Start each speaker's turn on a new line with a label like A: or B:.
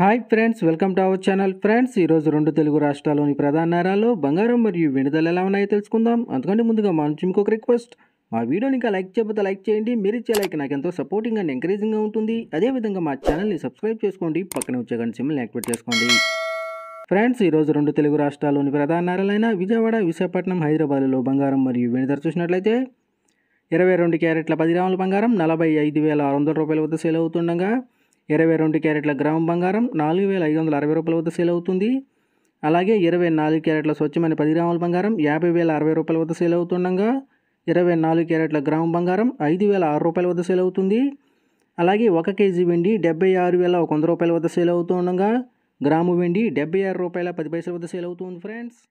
A: hi friends welcome to our channel friends ఈరోజు రెండు తెలుగు రాష్ట్రాల్లోని ప్రధాన నేరాలు బంగారం మరియు విడుదల ఎలా ఉన్నాయో తెలుసుకుందాం అందుకంటే ముందుగా మా నుంచి ఇంకొక రిక్వెస్ట్ మా వీడియోని ఇంకా లైక్ చేయబోతే లైక్ చేయండి మీరు ఇచ్చే లైక్ నాకు ఎంతో సపోర్టింగ్ అండ్ ఎంకరేజింగ్గా ఉంటుంది అదేవిధంగా మా ఛానల్ని సబ్స్క్రైబ్ చేసుకోండి పక్కన వచ్చే గంట సిమ్ని యాక్టివేట్ చేసుకోండి ఫ్రెండ్స్ ఈరోజు రెండు తెలుగు రాష్ట్రాల్లోని ప్రధాన నేరాలైన విజయవాడ విశాఖపట్నం హైదరాబాద్లో బంగారం మరియు వెనుదర చూసినట్లయితే ఇరవై రెండు క్యారెట్ల పది గ్రాముల బంగారం నలభై ఐదు వేల ఆరు వందల రూపాయల వద్ద సేల్ అవుతుండగా ఇరవై రెండు క్యారెట్ల గ్రామం బంగారం నాలుగు వేల ఐదు వందల అరవై రూపాయల వద్ద సేల్ అవుతుంది అలాగే ఇరవై నాలుగు క్యారెట్ల స్వచ్ఛమైన పది గ్రాముల బంగారం యాభై వేల అరవై రూపాయల వద్ద సేల్ అవుతుండగా ఇరవై నాలుగు క్యారెట్ల గ్రామం బంగారం ఐదు వేల ఆరు రూపాయల వద్ద సేల్ అవుతుంది అలాగే ఒక కేజీ వెండి డెబ్బై ఆరు వేల ఒక వంద రూపాయల వద్ద సేల్ అవుతుండగా గ్రాము వెండి డెబ్బై ఆరు రూపాయల పది పైసల వద్ద సేల్ అవుతుంది ఫ్రెండ్స్